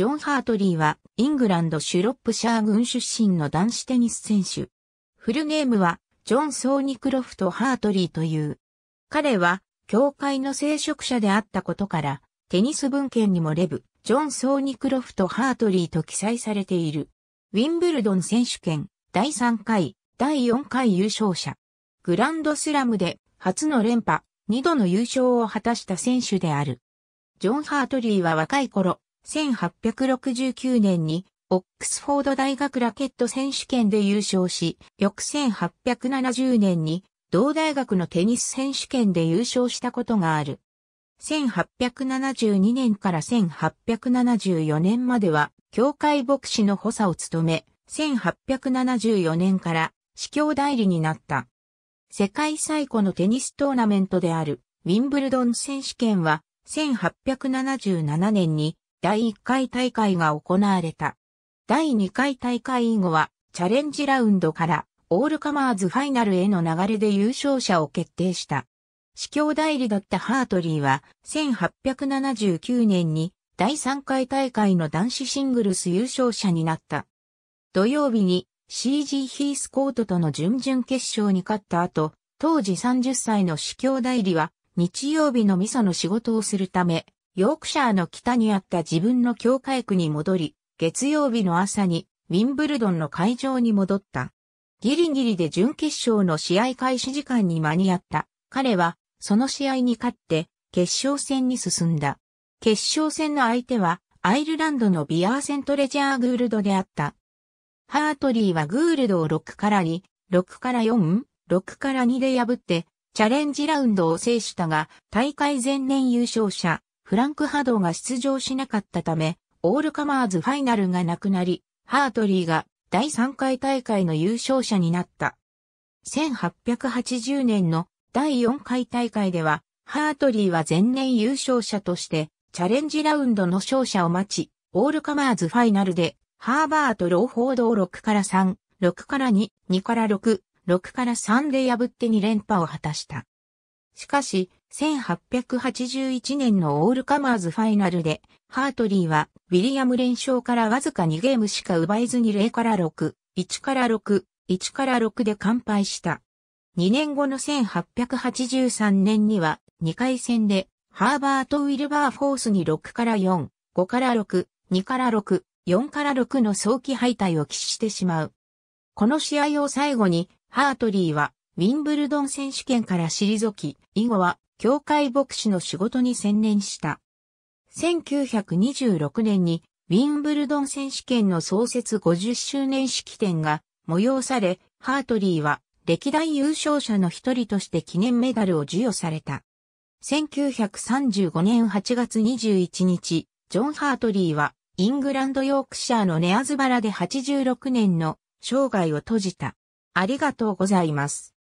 ジョン・ハートリーは、イングランドシュロップシャー軍出身の男子テニス選手。フルネームは、ジョン・ソーニクロフト・ハートリーという。彼は、教会の聖職者であったことから、テニス文献にもレブ、ジョン・ソーニクロフト・ハートリーと記載されている。ウィンブルドン選手権、第3回、第4回優勝者。グランドスラムで、初の連覇、2度の優勝を果たした選手である。ジョン・ハートリーは若い頃、1869年にオックスフォード大学ラケット選手権で優勝し、翌1870年に同大学のテニス選手権で優勝したことがある。1872年から1874年までは、教会牧師の補佐を務め、1874年から司教代理になった。世界最古のテニストーナメントであるウィンブルドン選手権は1877年に第1回大会が行われた。第2回大会以後は、チャレンジラウンドから、オールカマーズファイナルへの流れで優勝者を決定した。司教代理だったハートリーは、1879年に、第3回大会の男子シングルス優勝者になった。土曜日に CG ヒースコートとの準々決勝に勝った後、当時30歳の司教代理は日曜日のミサの仕事をするため、ヨークシャーの北にあった自分の教会区に戻り、月曜日の朝にウィンブルドンの会場に戻った。ギリギリで準決勝の試合開始時間に間に合った。彼は、その試合に勝って、決勝戦に進んだ。決勝戦の相手は、アイルランドのビアーセントレジャー・グールドであった。ハートリーはグールドを6から2、6から4、6から2で破って、チャレンジラウンドを制したが、大会前年優勝者、フランク・ハドが出場しなかったため、オールカマーズファイナルがなくなり、ハートリーが第3回大会の優勝者になった。1880年の第4回大会では、ハートリーは前年優勝者として、チャレンジラウンドの勝者を待ち、オールカマーズファイナルで、ハーバート・ローフォードを6から3、6から2、2から6、6から3で破って2連覇を果たした。しかし、1881年のオールカマーズファイナルで、ハートリーは、ウィリアム連勝からわずか2ゲームしか奪えずに0から6、1から6、1から6で完敗した。2年後の1883年には、2回戦で、ハーバーとウィルバーフォースに6から4、5から6、2から6、4から6の早期敗退を喫してしまう。この試合を最後に、ハートリーは、ウィンブルドン選手権から退き、以後は教会牧師の仕事に専念した。1926年にウィンブルドン選手権の創設50周年式典が催され、ハートリーは歴代優勝者の一人として記念メダルを授与された。1935年8月21日、ジョン・ハートリーはイングランド・ヨークシャーのネアズバラで86年の生涯を閉じた。ありがとうございます。